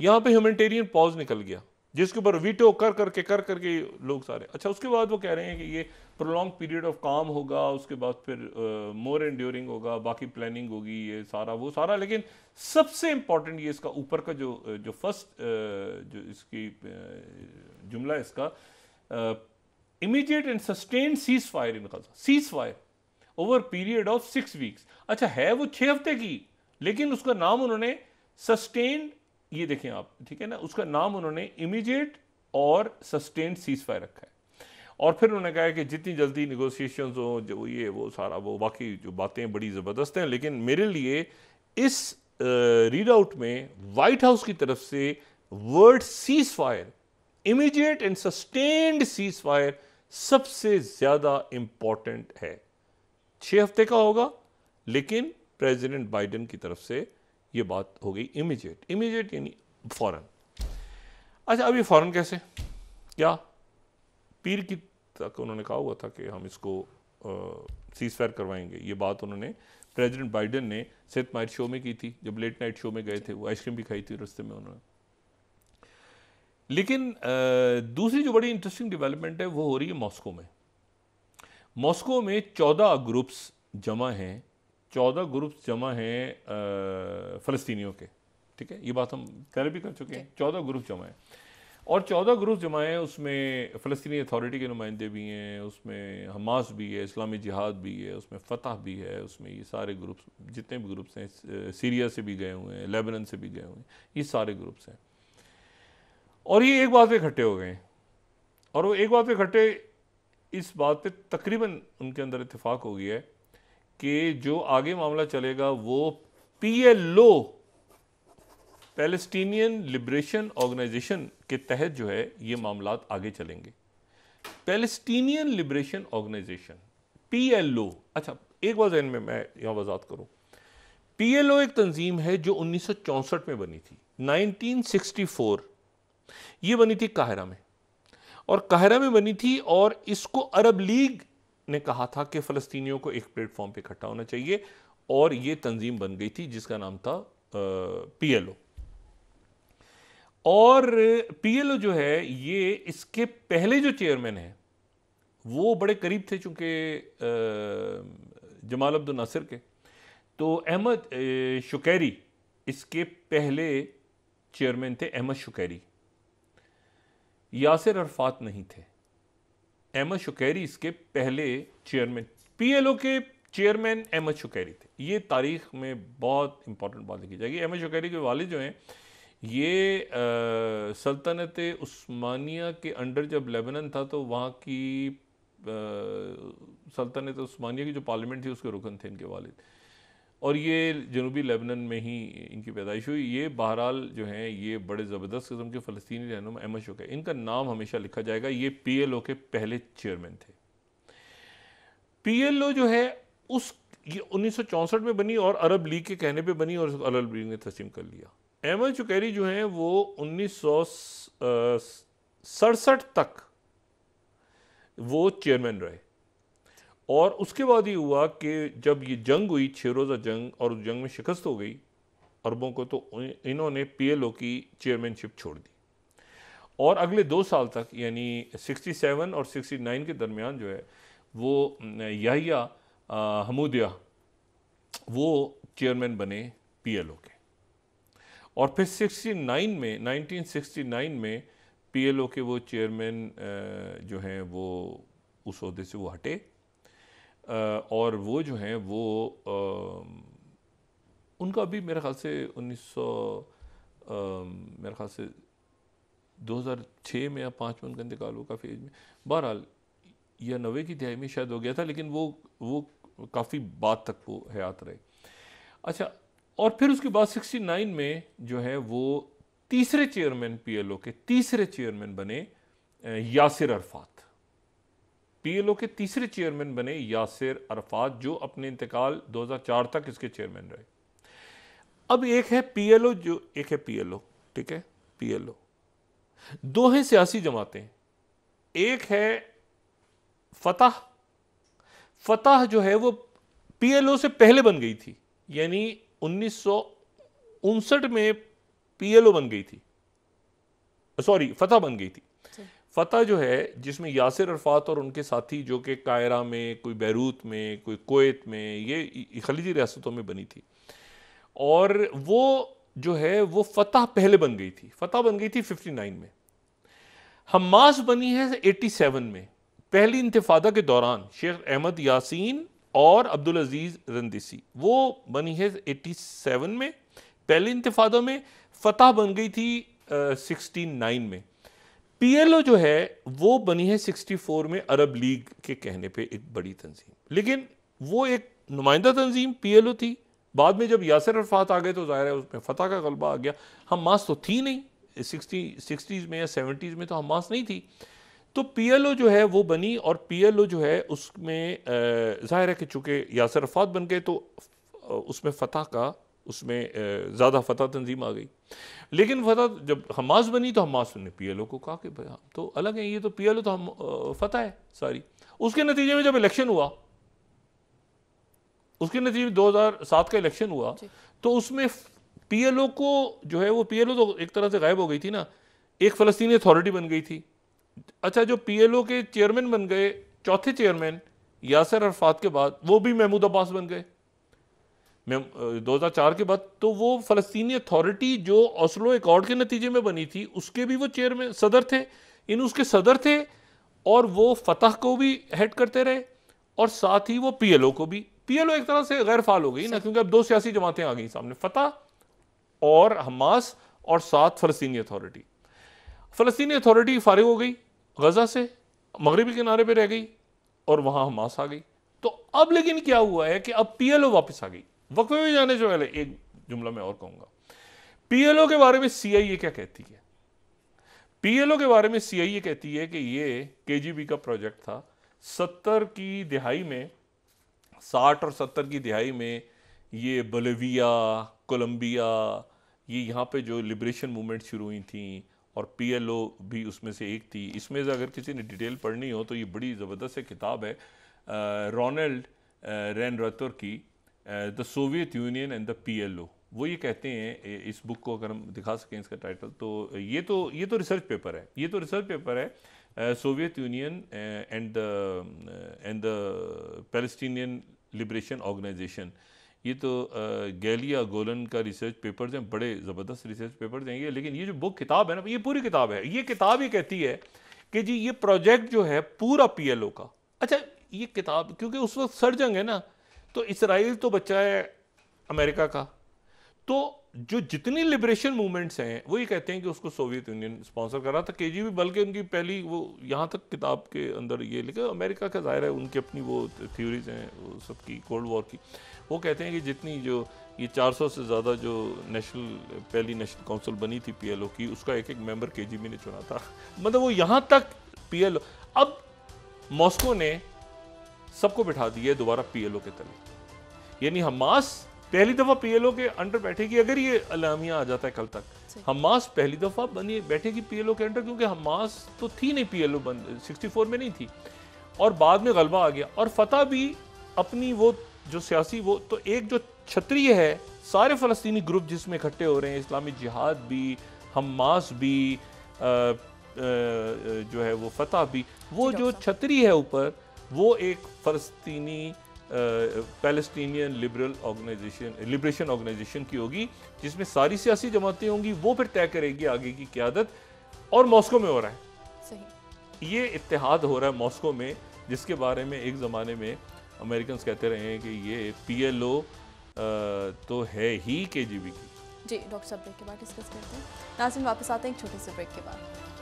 यहां पे ह्यूमनटेरियन पॉज निकल गया जिसके ऊपर वीटो कर करके कर करके कर कर लोग सारे अच्छा उसके बाद वो कह रहे हैं कि ये प्रोलॉन्ग पीरियड ऑफ काम होगा उसके बाद फिर मोर एंड ड्यूरिंग होगा बाकी प्लानिंग होगी ये सारा वो सारा लेकिन सबसे इम्पॉर्टेंट ये इसका ऊपर का जो जो फर्स्ट जो इसकी जुमला इसका immediate and sustain ceasefire in Gaza ceasefire over period of six weeks अच्छा है वो छः हफ्ते की लेकिन उसका नाम उन्होंने सस्टेन ये देखें आप ठीक है ना उसका नाम उन्होंने इमीजिएट और सस्टेन सीज फायर रखा है और फिर उन्होंने कहा कि जितनी जल्दी निगोसिएशन हो जो ये वो सारा वो बाकी जो बातें बड़ी ज़बरदस्त हैं लेकिन मेरे लिए इस रीड आउट में वाइट हाउस की तरफ से word ceasefire immediate and sustained ceasefire सबसे ज़्यादा इंपॉर्टेंट है छह हफ्ते का होगा लेकिन प्रेसिडेंट बाइडेन की तरफ से ये बात हो गई इमीजिएट इमीजिएट यानी फ़ौरन अच्छा अभी फ़ौरन कैसे क्या पीर की तक उन्होंने कहा हुआ था कि हम इसको सीज फायर करवाएंगे ये बात उन्होंने प्रेसिडेंट बाइडन ने सेथ माइट शो में की थी जब लेट नाइट शो में गए थे वो आइसक्रीम भी खाई थी रस्ते में उन्होंने लेकिन आ, दूसरी जो बड़ी इंटरेस्टिंग डेवलपमेंट है वो हो रही है मॉस्को में मॉस्को में चौदह ग्रुप्स जमा हैं चौदह ग्रुप्स जमा हैं फ़लस्तीनियों के ठीक है ये बात हम पहले भी कर चुके हैं चौदह ग्रुप जमा हैं और चौदह ग्रुप जमा हैं उसमें फ़लस्तनी अथॉरिटी के नुमाइंदे भी हैं उसमें हमास भी है इस्लामी जिहाद भी है उसमें फ़तह भी है उसमें ये सारे ग्रुप्स जितने भी ग्रुप्स हैं सीरिया से भी गए हुए हैं लेबनन से भी गए हुए हैं ये सारे ग्रुप्स हैं और ये एक बात पे इकट्ठे हो गए हैं और वो एक बात पे इकट्ठे इस बात पे तकरीबन उनके अंदर इतफाक़ हो गया है कि जो आगे मामला चलेगा वो P L O Palestinian liberation organisation के तहत जो है ये मामला आगे चलेंगे Palestinian liberation organisation P L O अच्छा एक बार जहन में मैं यहाँ वजात करूँ पी एल ओ एक तंजीम है जो उन्नीस सौ चौंसठ में बनी थी नाइनटीन सिक्सटी फोर ये बनी थी काहरा में और काहरा में बनी थी और इसको अरब लीग ने कहा था कि फ़लस्तीनियों को एक प्लेटफॉर्म पर इकट्ठा होना चाहिए और ये तंजीम बन गई थी जिसका नाम था पी एल ओ और पी एल ओ जो है ये इसके पहले जो चेयरमैन हैं वो बड़े करीब थे चूँकि जमाल अब्दुल नासिर के तो अहमद शुकैरी इसके पहले चेयरमैन थे अहमद शुकैरी यासिर अरफात नहीं थे अहमद शुकैरी इसके पहले चेयरमैन पीएलओ के चेयरमैन अहमद शुकैरी थे ये तारीख में बहुत इंपॉर्टेंट बात लिखी जाएगी अहमद शुकैरी के वाले जो हैं ये आ, सल्तनत उस्मानिया के अंडर जब लेबनन था तो वहाँ की सल्तनत उस्मानिया की जो पार्लियामेंट थी उसके रुकन थे इनके वालिद और ये जनूबी लेबनन में ही इनकी पैदाइश हुई ये बहरहाल जो हैं ये बड़े ज़बरदस्त किस्म के फ़लस्तनी रहनुमा अहमद शुक है इनका नाम हमेशा लिखा जाएगा ये पी एल ओ के पहले चेयरमैन थे पी एल ओ जो है उस ये उन्नीस सौ चौंसठ में बनी और अरब लीग के कहने पे बनी और अरब लीग ने तस्म कर लिया अहमद चुकैरी जो हैं वो उन्नीस सौ सड़सठ तक वो चेयरमैन रहे और उसके बाद ये हुआ कि जब ये जंग हुई छः रोज़ा जंग और उस जंग में शिकस्त हो गई अरबों को तो इन्होंने पीएलओ की चेयरमैनशिप छोड़ दी और अगले दो साल तक यानी 67 और 69 के दरमियान जो है वो याहिया हमूदिया वो चेयरमैन बने पीएलओ के और फिर 69 में 1969 में पीएलओ के वो चेयरमैन जो हैं वो उस अहदे से वो हटे और वो जो हैं वो उनका भी मेरे ख्याल से उन्नीस सौ मेरे ख्याल से 2006 में या पाँच में उनका इंतकाल हुआ काफ़ी एज में बहरहाल या नवे की दिहाई में शायद हो गया था लेकिन वो वो काफ़ी बाद तक वो हयात रहे अच्छा और फिर उसके बाद 69 में जो है वो तीसरे चेयरमैन पीएलओ के तीसरे चेयरमैन बने यासिर अरफात पीएलओ के तीसरे चेयरमैन बने यासिर अरफात जो अपने इंतकाल 2004 तक इसके चेयरमैन रहे अब एक है पीएलओ जो एक है पीएलओ ठीक है पीएलओ दो हैं सियासी जमातें एक है फतह फतह जो है वो पीएलओ से पहले बन गई थी यानी उन्नीस में पीएलओ बन गई थी सॉरी फतह बन गई थी फतह जो है जिसमें यासिर अरफात और उनके साथी जो कि कायरा में कोई बैरूत में कोई कोत में ये खलीजी रियासतों में बनी थी और वो जो है वो फतह पहले बन गई थी फतह बन गई थी 59 में हमास बनी है 87 में पहली इंतफादा के दौरान शेख अहमद यासीन और अब्दुल अजीज़ रंदिसी वो बनी है 87 में पहली इंतफादा में फतह बन गई थी सिक्सटी नाइन में पीएलओ जो है वो बनी है 64 में अरब लीग के कहने पे एक बड़ी तंजीम लेकिन वो एक नुमाइंदा तंजीम पीएलओ थी बाद में जब यासर अरफात आ गए तो जाहिर है उसमें फतह का गलबा आ गया हमास तो थी नहीं सिक्सटी सिक्सटीज़ में या सेवेंटीज़ में तो हमास नहीं थी तो पीएलओ जो है वो बनी और पीएलओ जो है उसमें जाहिर है कि चूँकि यासर अरफात बन गए तो उसमें फतह का उसमें ज़्यादा फतह तंजीम आ गई लेकिन फतह जब हमास बनी तो हमास ने पी एल ओ को कहा कि भाई हम तो अलग हैं ये तो पी एल ओ तो हम फतह है सारी उसके नतीजे में जब इलेक्शन हुआ उसके नतीजे में दो हज़ार सात का इलेक्शन हुआ तो उसमें पी एल ओ को जो है वो पी एल ओ तो एक तरह से गायब हो गई थी ना एक फ़लस्तीनी अथॉरिटी बन गई थी अच्छा जो पी एल ओ के चेयरमैन बन गए चौथे चेयरमैन यासर अरफात के बाद वो भी महमूद अब्बास बन गए दो हज़ार चार के बाद तो वो फ़लस्तीनी अथॉरिटी जो ओस्लो एकॉर्ड के नतीजे में बनी थी उसके भी वो चेयरमैन सदर थे इन उसके सदर थे और वो फतह को भी हेड करते रहे और साथ ही वो पीएलओ को भी पीएलओ एक तरह से गैर फाल हो गई ना क्योंकि अब दो सियासी जमातें आ गई सामने फतह और हमास और साथ फलस्तनी अथॉरिटी फलस्तनी अथॉरिटी फारिग हो गई गज़ा से मगरबी किनारे पर रह गई और वहाँ हमास आ गई तो अब लेकिन क्या हुआ है कि अब पीएलओ वापस आ गई वक्त में भी जाने से पहले एक जुमला में और कहूंगा पीएलओ के बारे में सीआईए क्या कहती है पीएलओ के बारे में सीआईए कहती है कि ये केजीबी का प्रोजेक्ट था सत्तर की दिहाई में साठ और सत्तर की दिहाई में ये बलेविया कोलंबिया ये यहाँ पे जो लिबरेशन मूवमेंट शुरू हुई थी और पीएलओ भी उसमें से एक थी इसमें से अगर किसी ने डिटेल पढ़नी हो तो ये बड़ी ज़बरदस्त किताब है रोनल्ड रैन रतर की the Soviet union and the PLO वो ये कहते हैं इस बुक को अगर हम दिखा सकें इसका टाइटल तो uh, ये तो ये तो रिसर्च पेपर है ये तो रिसर्च पेपर है Soviet union and the and the Palestinian liberation organisation ये तो गैलिया uh, गोलन का रिसर्च पेपर्स हैं बड़े ज़बरदस्त रिसर्च पेपर्स हैं ये लेकिन ये जो बुक किताब है ना ये पूरी किताब है ये किताब ये कहती है कि जी ये प्रोजेक्ट जो है पूरा पीएलओ का अच्छा ये किताब क्योंकि उस वक्त सर्जंग है ना तो इसराइल तो बच्चा है अमेरिका का तो जो जितनी लिबरेशन मूवमेंट्स हैं वो ये कहते हैं कि उसको सोवियत यूनियन स्पॉन्सर कर रहा था के जी बल्कि उनकी पहली वो यहाँ तक किताब के अंदर ये लिखा अमेरिका का जाहिर है उनकी अपनी वो थ्योरीज हैं सबकी कोल्ड वॉर की वो कहते हैं कि जितनी जो ये 400 से ज़्यादा जो नेशनल पहली नेशनल काउंसिल बनी थी पी की उसका एक एक मेम्बर के जी ने चुना था मतलब वो यहाँ तक पी अब मॉस्को ने सबको बिठा दिए दोबारा पीएलओ के तले यानी हमास पहली दफा पीएलओ के अंडर बैठेगी अगर ये अलामिया आ जाता है कल तक हमास पहली दफा बनी बैठेगी पीएलओ के अंडर क्योंकि हमास तो थी नहीं पीएलओ बन 64 में नहीं थी और बाद में गलबा आ गया और फतेह भी अपनी वो जो सियासी वो तो एक जो छतरी है सारे फ़लस्तनी ग्रुप जिसमें इकट्ठे हो रहे हैं इस्लामी जिहाद भी हमास भी आ, आ, जो है वो फतेह भी वो जो छतरी है ऊपर वो एक फ़लस्तनी Palestinian liberal organisation liberation organisation की होगी जिसमें सारी सियासी जमातें होंगी वो फिर तय करेगी आगे की क्यादत और मॉस्को में हो रहा है सही ये इतिहाद हो रहा है मॉस्को में जिसके बारे में एक ज़माने में अमेरिकन कहते रहे हैं कि ये पी तो है ही के जी बी की जी डॉक्टर साहब ब्रेक के बाद डिस्कस करते हैं नाजिम वापस आते हैं एक छोटे से ब्रेक के बाद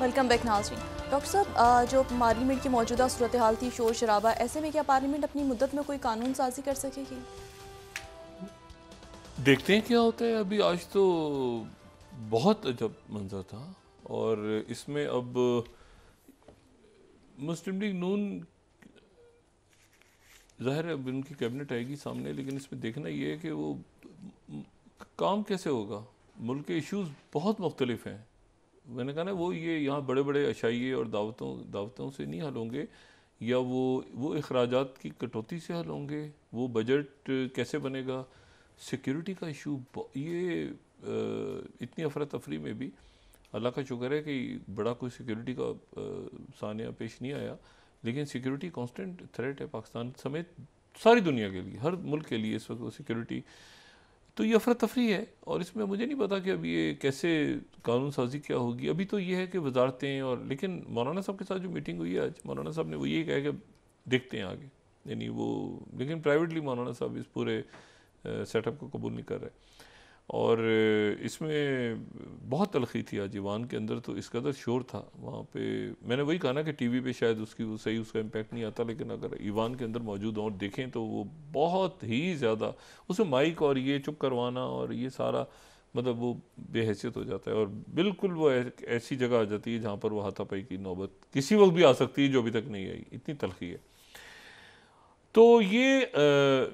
वेलकम बैक नाजरी डॉक्टर साहब जो पार्लियामेंट की मौजूदा सूरत हाल थी शोर शराबा ऐसे में क्या पार्लियामेंट अपनी मुद्दत में कोई कानून साजी कर सकेगी देखते हैं क्या होता है अभी आज तो बहुत अजब मंजर था और इसमें अब मुस्लिम लीग नून ज़ाहिर है अब उनकी कैबिनेट आएगी सामने लेकिन इसमें देखना ये है कि वो काम कैसे होगा मुल्क के इश्यूज़ बहुत मुख्तलिफ हैं मैंने कहा ना वो ये यहाँ बड़े बड़े अशाइये और दावतों दावतों से नहीं हल होंगे या वो वो अखराज की कटौती से हल होंगे वो बजट कैसे बनेगा सिक्योरिटी का इशू ये इतनी अफरा तफरी में भी अल्लाह का शुक्र है कि बड़ा कोई सिक्योरिटी का सानिया पेश नहीं आया लेकिन सिक्योरिटी कांस्टेंट थ्रेट है पाकिस्तान समेत सारी दुनिया के लिए हर मुल्क के लिए इस वक्त वो सिक्योरिटी तो ये अफरा तफरी है और इसमें मुझे नहीं पता कि अब ये कैसे कानून साजी क्या होगी अभी तो ये है कि वजारतें और लेकिन मौलाना साहब के साथ जो मीटिंग हुई है आज मौलाना साहब ने वो यही कहा कि देखते हैं आगे यानी वो लेकिन प्राइवेटली मौलाना साहब इस पूरे सेटअप को कबूल नहीं कर रहे और इसमें बहुत तलखी थी आजीवान के अंदर तो इस कदर तो शोर था वहाँ पे मैंने वही कहा ना कि टीवी पे शायद उसकी वो सही उसका इम्पैक्ट नहीं आता लेकिन अगर ईवान के अंदर मौजूद हों देखें तो वो बहुत ही ज़्यादा उसमें माइक और ये चुप करवाना और ये सारा मतलब वो बेहसीत हो जाता है और बिल्कुल वो ऐसी जगह आ जाती है जहाँ पर वो हाथापाई की नौबत किसी वक्त भी आ सकती है जो अभी तक नहीं आई इतनी तलखी है तो ये आ,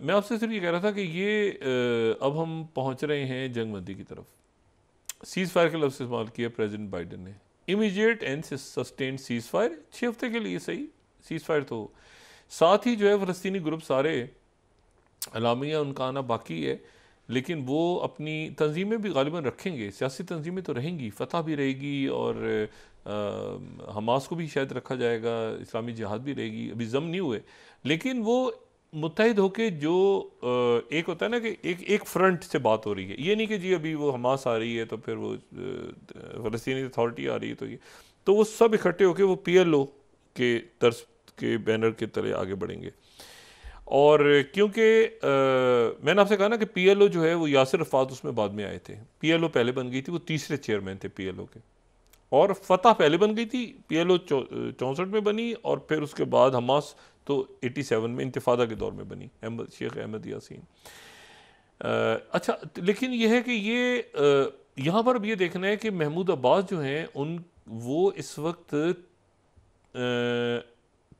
मैं आपसे सिर्फ ये कह रहा था कि ये आ, अब हम पहुंच रहे हैं जंगबंदी की तरफ सीज़ फायर के लफ्ज़ इस्तेमाल किया प्रेसिडेंट बाइडन ने immediate and sustain ceasefire छः हफ्ते के लिए सही सीज़ फायर तो साथ ही जो है फ़लस्तनी ग्रुप सारे अलामिया उनका आना बाकी है लेकिन वो अपनी तंजीमें भी गालिबा रखेंगे सियासी तंजीमें तो रहेंगी फतह भी रहेगी और आ, हमास को भी शायद रखा जाएगा इस्लामी जहाद भी रहेगी अभी जम नहीं हुए लेकिन वो मुतहद होकर जो एक होता है ना कि एक एक फ्रंट से बात हो रही है ये नहीं कि जी अभी वो हमास आ रही है तो फिर वो फलस्तीनी अथॉरिटी आ रही है तो ये तो वो सब इकट्ठे होकर वो पी एल ओ के तर्ज के बैनर के तले आगे बढ़ेंगे और क्योंकि मैंने आपसे कहा ना कि पीएलओ जो है वो यासर रफात उसमें बाद में आए थे पीएलओ पहले बन गई थी वो तीसरे चेयरमैन थे पीएलओ के और फतह पहले बन गई थी पीएलओ चौंसठ में बनी और फिर उसके बाद हमास तो 87 में इंतफादा के दौर में बनी अहमद शेख अहमद यासीन अच्छा लेकिन यह है कि ये यहाँ पर अब ये देखना है कि महमूद अब्बास जो हैं उन वो इस वक्त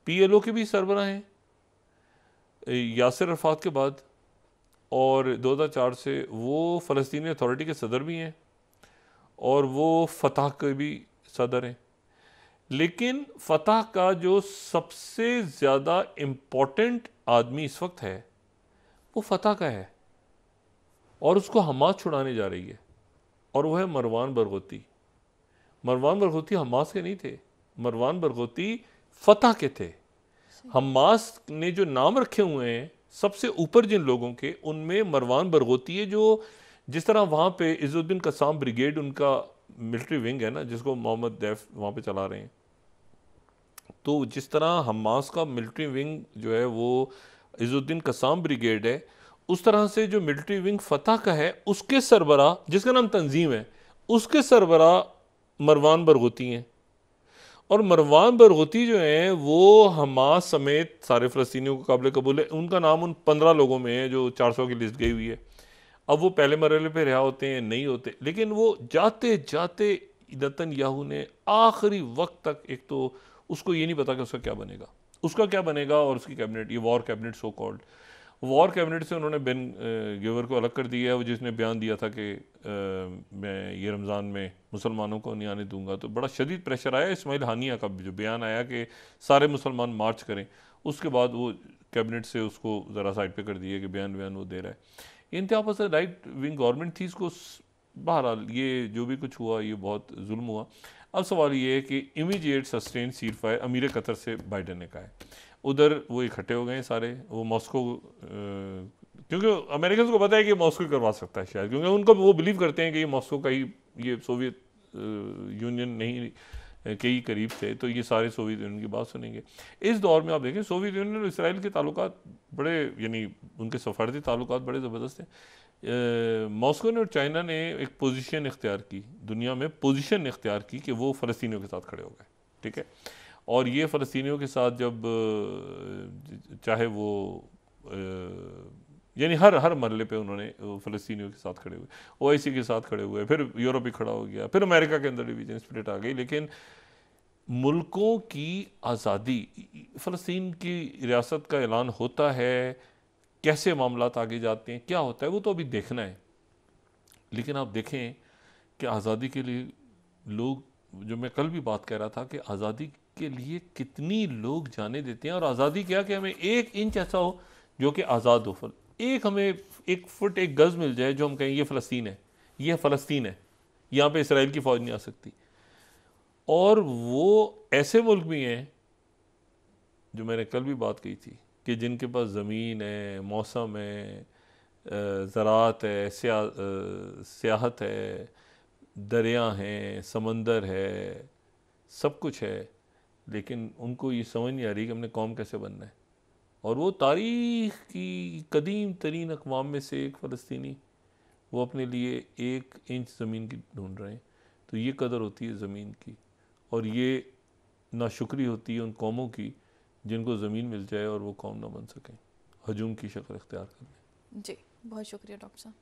पी के भी सरबरा हैं यासर अरफात के बाद और 2004 से वो फ़लस्तीनी अथॉरिटी के सदर भी हैं और वो फतह के भी सदर हैं लेकिन फतह का जो सबसे ज़्यादा इम्पोर्टेंट आदमी इस वक्त है वो फतह का है और उसको हमास छुड़ाने जा रही है और वह है Marwan Barghouti Marwan Barghouti Hamas के नहीं थे मरवान बरगोती फतह के थे हमास ने जो नाम रखे हुए हैं सबसे ऊपर जिन लोगों के उनमें मरवान बरगोती है जो जिस तरह वहाँ पे इज़ुद्दीन कसाम ब्रिगेड उनका मिलिट्री विंग है ना जिसको मोहम्मद दैफ वहाँ पे चला रहे हैं तो जिस तरह हमास का मिलिट्री विंग जो है वो इज़ुद्दीन कसाम ब्रिगेड है उस तरह से जो मिलिट्री विंग फतह का है उसके सरबरा जिसका नाम तंजीम है उसके सरबरा मरवान बरगोती हैं और मरवान बरगोती जो हैं वो हमास समेत सारे फ़लस्तियों को काबिल कबूल है उनका नाम उन पंद्रह लोगों में है जो चार सौ की लिस्ट गई हुई है अब वो पहले मरल पर रिहा होते हैं नहीं होते लेकिन वो जाते जाते नतन याहू ने आखिरी वक्त तक एक तो उसको ये नहीं पता कि उसका क्या बनेगा उसका क्या बनेगा और उसकी कैबिनेट ये war cabinet so called war cabinet से उन्होंने बेन गेवर uh, को अलग कर दिया है वो जिसने बयान दिया था कि uh, मैं ये रमज़ान में मुसलमानों को नहीं आने दूंगा तो बड़ा शदीद प्रेशर आया इसमाइल हानिया का जो बयान आया कि सारे मुसलमान मार्च करें उसके बाद वो कैबिनेट से उसको ज़रा साइड पर कर दिया कि बयान बयान वो दे रहा है इंतहा पास राइट विंग गवर्नमेंट थी इसको बहरहाल ये जो भी कुछ हुआ ये बहुत जुल्म हुआ अब सवाल ये है कि immediate sustain ceasefire emir Qatar से बाइडन ने कहा है उधर वो इकट्ठे हो गए सारे वो मॉस्को क्योंकि अमेरिकन को पता है कि मॉस्को करवा सकता है शायद क्योंकि उनको वो बिलीव करते हैं कि ये मॉस्को का ही ये सोवियत यूनियन नहीं के ही करीब थे तो ये सारे सोवियत यूनियन की बात सुनेंगे इस दौर में आप देखें सोवियत यूनियन और इसराइल के ताल्लुक बड़े यानी उनके सफारती ताल्लुक बड़े ज़बरदस्त हैं मॉस्को ने और चाइना ने एक पोजीशन इख्तियार की दुनिया में पोजीशन इख्तियार की कि वो फ़लस्तियों के साथ खड़े हो गए ठीक है और ये फ़लस्तियों के साथ जब चाहे वो यानी हर हर मरले पे उन्होंने फ़लस्तियों के साथ खड़े हुए ओ के साथ खड़े हुए फिर यूरोप ही खड़ा हो गया फिर अमेरिका के अंदर डिवीजन स्प्लिट आ गई लेकिन मुल्कों की आज़ादी फ़लस्तीन की रियासत का ऐलान होता है कैसे मामला आगे जाते हैं क्या होता है वो तो अभी देखना है लेकिन आप देखें कि आज़ादी के लिए लोग जो मैं कल भी बात कह रहा था कि आज़ादी के लिए कितनी लोग जाने देते हैं और आज़ादी क्या कि हमें एक इंच ऐसा हो जो कि आज़ाद हो फल एक हमें एक फुट एक गज़ मिल जाए जो हम कहें ये फ़लस्तीन है ये फ़लस्तीन है यहाँ पे इसराइल की फ़ौज नहीं आ सकती और वो ऐसे मुल्क भी हैं जो मैंने कल भी बात की थी कि जिनके पास ज़मीन है मौसम है ज़रात है सिया सियाहत है दरिया हैं समंदर है सब कुछ है लेकिन उनको ये समझ नहीं आ रही कि हमने कौम कैसे बनना है और वो तारीख़ की कदीम तरीन अकवाम में से एक फ़लस्तनी वो अपने लिए एक इंच ज़मीन की ढूंढ रहे हैं तो ये कदर होती है ज़मीन की और ये नाशुक्री होती है उन कौमों की जिनको ज़मीन मिल जाए और वो कौम ना बन सकें हजूम की शक्ल अख्तियार कर लें जी बहुत शुक्रिया डॉक्टर साहब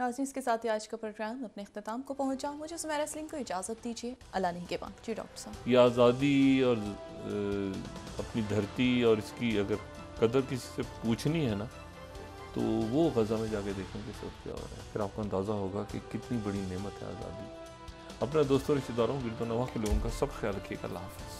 नाजी इसके साथ ही आज का प्रोग्राम अपने अख्ताम को पहुँचा मुझे समय रेसलिंग को इजाज़त दीजिए अला नहीं के बाद जी डॉक्टर साहब ये आज़ादी और अपनी धरती और इसकी अगर कदर किसी से पूछनी है ना तो वो गज़ा में जाके देखने कि सब क्या हो रहा है फिर आपको अंदाज़ा होगा कि कितनी बड़ी नेमत है आज़ादी अपने दोस्तों रिश्तेदारों गिरदोनवा के लोगों का सब ख्याल रखिएगा अल्लाह हाफ़